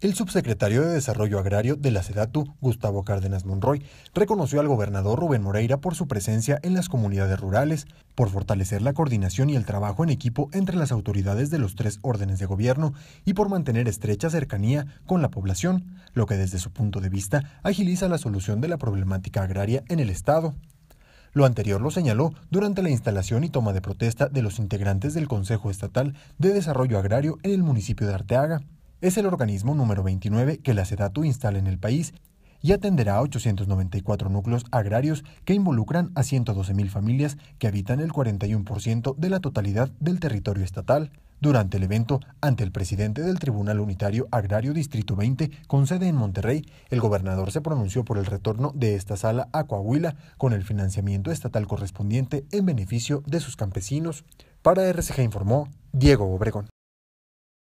El subsecretario de Desarrollo Agrario de la SEDATU, Gustavo Cárdenas Monroy, reconoció al gobernador Rubén Moreira por su presencia en las comunidades rurales, por fortalecer la coordinación y el trabajo en equipo entre las autoridades de los tres órdenes de gobierno y por mantener estrecha cercanía con la población, lo que desde su punto de vista agiliza la solución de la problemática agraria en el Estado. Lo anterior lo señaló durante la instalación y toma de protesta de los integrantes del Consejo Estatal de Desarrollo Agrario en el municipio de Arteaga, es el organismo número 29 que la SEDATU instala en el país y atenderá a 894 núcleos agrarios que involucran a 112.000 familias que habitan el 41% de la totalidad del territorio estatal. Durante el evento, ante el presidente del Tribunal Unitario Agrario Distrito 20, con sede en Monterrey, el gobernador se pronunció por el retorno de esta sala a Coahuila con el financiamiento estatal correspondiente en beneficio de sus campesinos. Para RCG informó Diego Obregón.